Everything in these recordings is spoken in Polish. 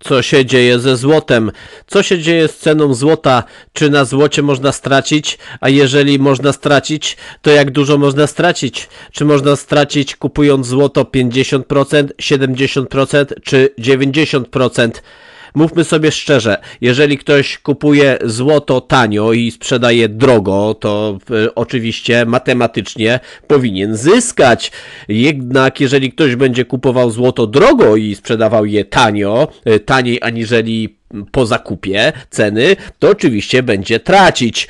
Co się dzieje ze złotem? Co się dzieje z ceną złota? Czy na złocie można stracić? A jeżeli można stracić, to jak dużo można stracić? Czy można stracić kupując złoto 50%, 70% czy 90%? mówmy sobie szczerze, jeżeli ktoś kupuje złoto tanio i sprzedaje drogo, to e, oczywiście matematycznie powinien zyskać. Jednak jeżeli ktoś będzie kupował złoto drogo i sprzedawał je tanio, e, taniej aniżeli po zakupie ceny, to oczywiście będzie tracić.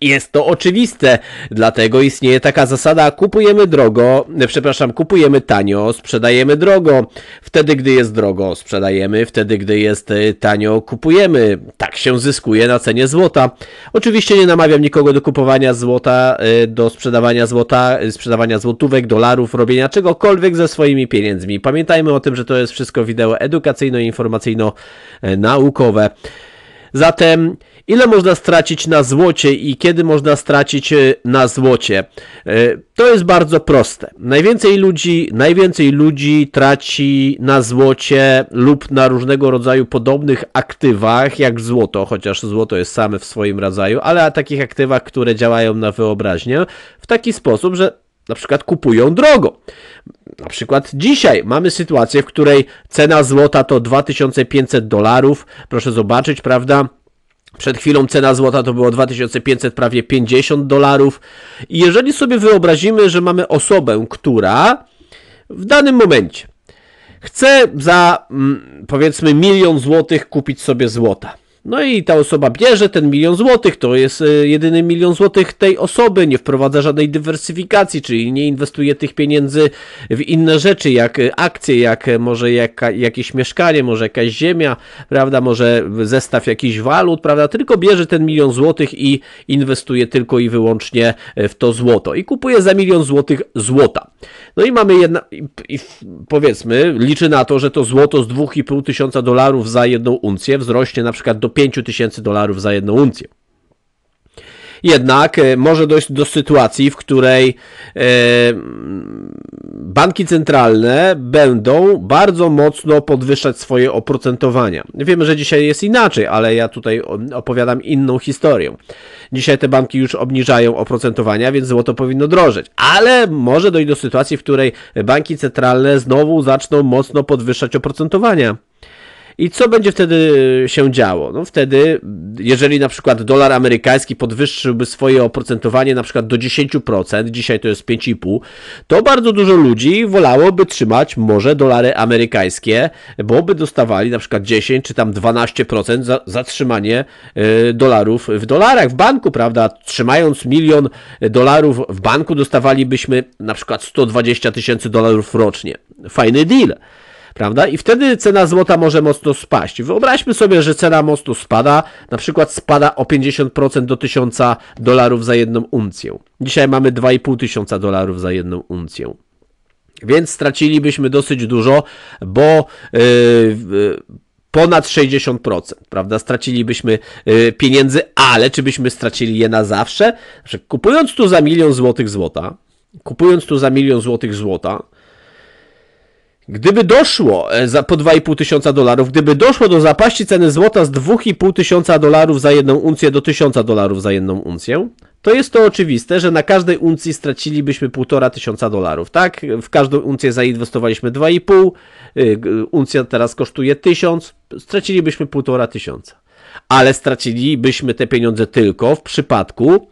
Jest to oczywiste, dlatego istnieje taka zasada, kupujemy drogo, przepraszam, kupujemy tanio, sprzedajemy drogo. Wtedy, gdy jest drogo, sprzedajemy, wtedy, gdy jest y, tanio, kupujemy. Tak się zyskuje na cenie złota. Oczywiście nie namawiam nikogo do kupowania złota, y, do sprzedawania złota, y, sprzedawania złotówek, dolarów, robienia czegokolwiek ze swoimi pieniędzmi. Pamiętajmy o tym, że to jest wszystko wideo edukacyjno-informacyjno-naukowe Zatem ile można stracić na złocie i kiedy można stracić e, na złocie? E, to jest bardzo proste. Najwięcej ludzi, najwięcej ludzi traci na złocie lub na różnego rodzaju podobnych aktywach jak złoto, chociaż złoto jest same w swoim rodzaju, ale takich aktywach, które działają na wyobraźnię w taki sposób, że na przykład kupują drogo. Na przykład dzisiaj mamy sytuację, w której cena złota to 2500 dolarów. Proszę zobaczyć, prawda? Przed chwilą cena złota to było 2500, prawie 50 dolarów. I jeżeli sobie wyobrazimy, że mamy osobę, która w danym momencie chce za mm, powiedzmy milion złotych kupić sobie złota. No i ta osoba bierze ten milion złotych, to jest e, jedyny milion złotych tej osoby, nie wprowadza żadnej dywersyfikacji, czyli nie inwestuje tych pieniędzy w inne rzeczy, jak e, akcje, jak e, może jaka, jakieś mieszkanie, może jakaś ziemia, prawda, może zestaw jakichś walut, prawda, tylko bierze ten milion złotych i inwestuje tylko i wyłącznie w to złoto i kupuje za milion złotych złota. No i mamy jedna, i powiedzmy, liczy na to, że to złoto z 2,5 tysiąca dolarów za jedną uncję wzrośnie na przykład do 5000 tysięcy dolarów za jedną uncję. Jednak e, może dojść do sytuacji, w której e, banki centralne będą bardzo mocno podwyższać swoje oprocentowania. Wiemy, że dzisiaj jest inaczej, ale ja tutaj opowiadam inną historię. Dzisiaj te banki już obniżają oprocentowania, więc złoto powinno drożeć, ale może dojść do sytuacji, w której banki centralne znowu zaczną mocno podwyższać oprocentowania. I co będzie wtedy się działo? No wtedy, jeżeli na przykład dolar amerykański podwyższyłby swoje oprocentowanie na przykład do 10%, dzisiaj to jest 5,5, to bardzo dużo ludzi wolałoby trzymać może dolary amerykańskie, bo by dostawali na przykład 10 czy tam 12% za zatrzymanie y, dolarów w dolarach w banku, prawda? Trzymając milion dolarów w banku dostawalibyśmy na przykład 120 tysięcy dolarów rocznie. Fajny deal prawda? I wtedy cena złota może mocno spaść. Wyobraźmy sobie, że cena mocno spada, na przykład spada o 50% do 1000 dolarów za jedną uncję. Dzisiaj mamy 2,5 tysiąca dolarów za jedną uncję. Więc stracilibyśmy dosyć dużo, bo yy, yy, ponad 60%, prawda? Stracilibyśmy y, pieniędzy, ale czy byśmy stracili je na zawsze? Kupując tu za milion złotych złota, kupując tu za milion złotych złota, Gdyby doszło e, za, po 2,5 tysiąca dolarów, gdyby doszło do zapaści ceny złota z 2,5 tysiąca dolarów za jedną uncję do 1000 dolarów za jedną uncję, to jest to oczywiste, że na każdej uncji stracilibyśmy 1,5 tysiąca dolarów, tak? W każdą uncję zainwestowaliśmy 2,5, y, uncja teraz kosztuje 1000, stracilibyśmy 1,5 tysiąca. Ale stracilibyśmy te pieniądze tylko w przypadku,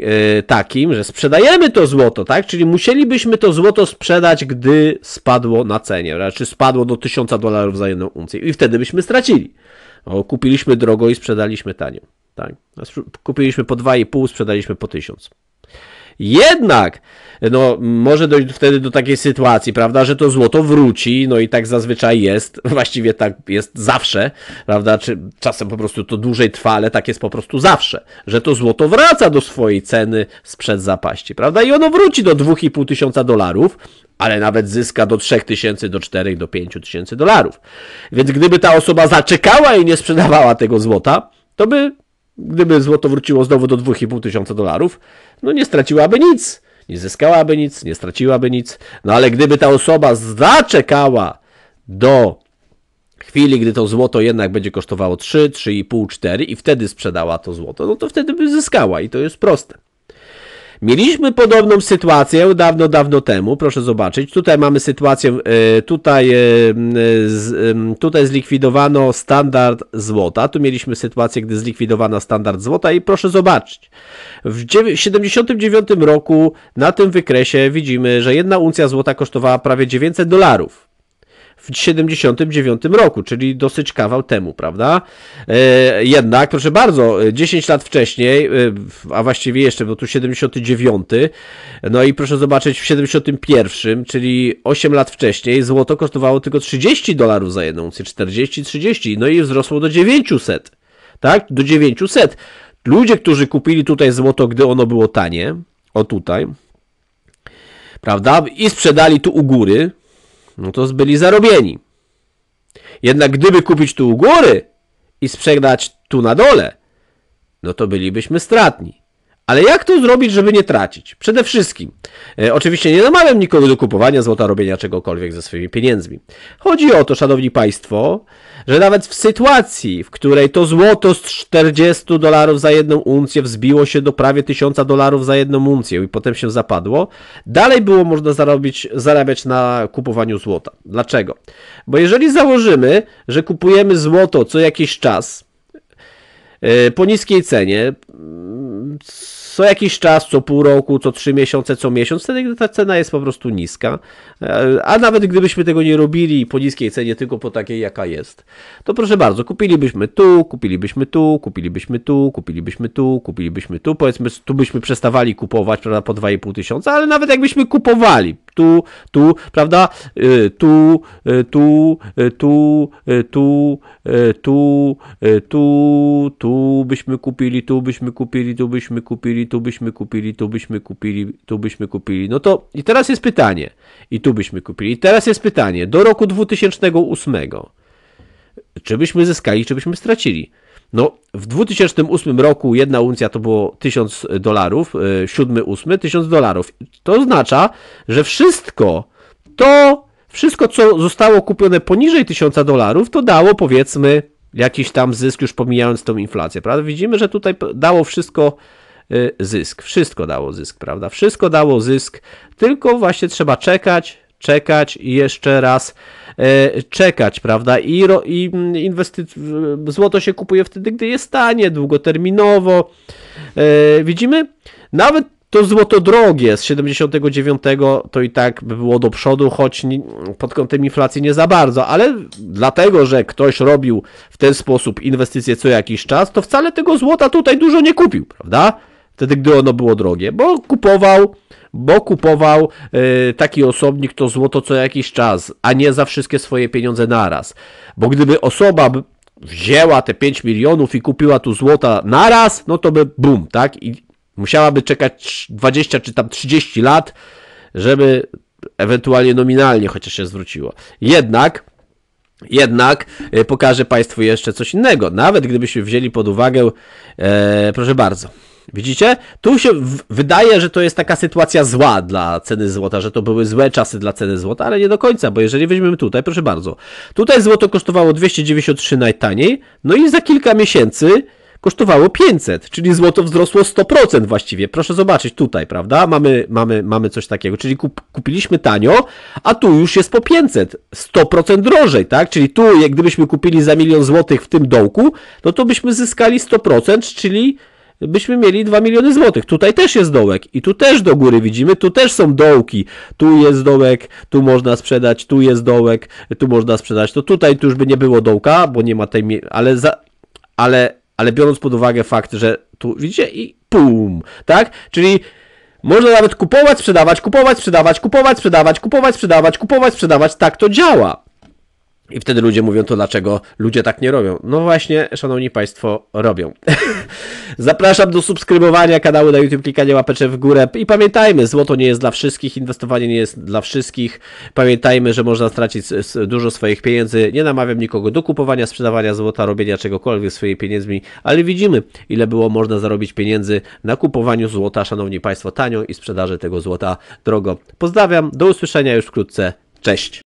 E, takim, że sprzedajemy to złoto, tak? Czyli musielibyśmy to złoto sprzedać, gdy spadło na cenie, czy spadło do 1000 dolarów za jedną uncję i wtedy byśmy stracili. O, kupiliśmy drogo i sprzedaliśmy tanio. Tak. Kupiliśmy po 2,5, sprzedaliśmy po 1000. Jednak, no, może dojść wtedy do takiej sytuacji, prawda, że to złoto wróci, no i tak zazwyczaj jest, właściwie tak jest zawsze, prawda, czy czasem po prostu to dłużej trwa, ale tak jest po prostu zawsze, że to złoto wraca do swojej ceny sprzed zapaści, prawda, i ono wróci do 2,5 tysiąca dolarów, ale nawet zyska do 3 tysięcy, do 4, do 5 tysięcy dolarów. Więc gdyby ta osoba zaczekała i nie sprzedawała tego złota, to by, gdyby złoto wróciło znowu do 2,5 tysiąca dolarów, no nie straciłaby nic, nie zyskałaby nic, nie straciłaby nic. No ale gdyby ta osoba zaczekała do chwili, gdy to złoto jednak będzie kosztowało 3, 3,5, 4 i wtedy sprzedała to złoto, no to wtedy by zyskała i to jest proste. Mieliśmy podobną sytuację dawno, dawno temu, proszę zobaczyć. Tutaj mamy sytuację, e, tutaj, e, e, tutaj zlikwidowano standard złota. Tu mieliśmy sytuację, gdy zlikwidowano standard złota i proszę zobaczyć. W 79 roku na tym wykresie widzimy, że jedna uncja złota kosztowała prawie 900 dolarów w 79 roku, czyli dosyć kawał temu, prawda? E, jednak, proszę bardzo, 10 e, lat wcześniej, e, a właściwie jeszcze, bo tu 79, no i proszę zobaczyć, w 71, czyli 8 lat wcześniej, złoto kosztowało tylko 30 dolarów za jedną uncję, 40-30, no i wzrosło do 900, tak? Do 900. Ludzie, którzy kupili tutaj złoto, gdy ono było tanie, o tutaj, prawda? I sprzedali tu u góry, no to byli zarobieni. Jednak gdyby kupić tu u góry i sprzedać tu na dole, no to bylibyśmy stratni. Ale jak to zrobić, żeby nie tracić? Przede wszystkim, e, oczywiście nie namawiam nikogo do kupowania złota, robienia czegokolwiek ze swoimi pieniędzmi. Chodzi o to, szanowni państwo, że nawet w sytuacji, w której to złoto z 40 dolarów za jedną uncję wzbiło się do prawie 1000 dolarów za jedną uncję i potem się zapadło, dalej było można zarobić, zarabiać na kupowaniu złota. Dlaczego? Bo jeżeli założymy, że kupujemy złoto co jakiś czas, e, po niskiej cenie, co jakiś czas, co pół roku, co trzy miesiące, co miesiąc, wtedy gdy ta cena jest po prostu niska, e, a nawet gdybyśmy tego nie robili po niskiej cenie, tylko po takiej jaka jest, to proszę bardzo, kupilibyśmy tu, kupilibyśmy tu, kupilibyśmy tu, kupilibyśmy tu, kupilibyśmy tu, powiedzmy tu byśmy przestawali kupować, prawda, po 2,5 tysiąca, ale nawet jakbyśmy kupowali, tu, tu, prawda? Y, tu, y, tu, y, tu, tu, tu, tu, tu byśmy kupili, tu byśmy kupili, tu byśmy kupili, tu byśmy kupili, tu byśmy kupili, tu byśmy kupili. No to i teraz jest pytanie. I tu byśmy kupili. I teraz jest pytanie. Do roku 2008 czy byśmy zyskali, czy byśmy stracili? No, w 2008 roku jedna uncja to było 1000 dolarów, 7, 8, 1000 dolarów. To oznacza, że wszystko to, wszystko co zostało kupione poniżej 1000 dolarów, to dało powiedzmy jakiś tam zysk, już pomijając tą inflację, prawda? Widzimy, że tutaj dało wszystko e, zysk, wszystko dało zysk, prawda? Wszystko dało zysk, tylko właśnie trzeba czekać, czekać i jeszcze raz E, czekać, prawda? I, i mm, złoto się kupuje wtedy, gdy jest tanie, długoterminowo. E, widzimy? Nawet to złoto drogie z 79 to i tak by było do przodu, choć pod kątem inflacji nie za bardzo, ale dlatego, że ktoś robił w ten sposób inwestycje co jakiś czas, to wcale tego złota tutaj dużo nie kupił, prawda? wtedy, gdy ono było drogie, bo kupował, bo kupował yy, taki osobnik to złoto co jakiś czas, a nie za wszystkie swoje pieniądze naraz. Bo gdyby osoba wzięła te 5 milionów i kupiła tu złota naraz, no to by bum, tak? I musiałaby czekać 20 czy tam 30 lat, żeby ewentualnie nominalnie chociaż się zwróciło. Jednak jednak y, pokażę Państwu jeszcze coś innego. Nawet gdybyśmy wzięli pod uwagę, e, proszę bardzo, Widzicie? Tu się wydaje, że to jest taka sytuacja zła dla ceny złota, że to były złe czasy dla ceny złota, ale nie do końca, bo jeżeli weźmiemy tutaj, proszę bardzo, tutaj złoto kosztowało 293 najtaniej, no i za kilka miesięcy kosztowało 500, czyli złoto wzrosło 100% właściwie. Proszę zobaczyć tutaj, prawda? Mamy, mamy, mamy coś takiego, czyli kup, kupiliśmy tanio, a tu już jest po 500, 100% drożej, tak? Czyli tu, jak gdybyśmy kupili za milion złotych w tym dołku, no to byśmy zyskali 100%, czyli byśmy mieli 2 miliony złotych. Tutaj też jest dołek i tu też do góry widzimy, tu też są dołki. Tu jest dołek, tu można sprzedać, tu jest dołek, tu można sprzedać. To tutaj tu już by nie było dołka, bo nie ma tej, ale za, ale, ale biorąc pod uwagę fakt, że tu widzicie i pum, tak? Czyli można nawet kupować, sprzedawać, kupować, sprzedawać, kupować, sprzedawać, kupować, sprzedawać, kupować, sprzedawać. Tak to działa. I wtedy ludzie mówią to, dlaczego ludzie tak nie robią. No właśnie, szanowni państwo, robią. Zapraszam do subskrybowania kanału na YouTube, klikania łapeczek w górę i pamiętajmy, złoto nie jest dla wszystkich, inwestowanie nie jest dla wszystkich. Pamiętajmy, że można stracić dużo swoich pieniędzy. Nie namawiam nikogo do kupowania, sprzedawania złota, robienia czegokolwiek swoimi pieniędzmi, ale widzimy, ile było można zarobić pieniędzy na kupowaniu złota, szanowni państwo, tanio i sprzedaży tego złota drogo. Pozdrawiam, do usłyszenia już wkrótce. Cześć!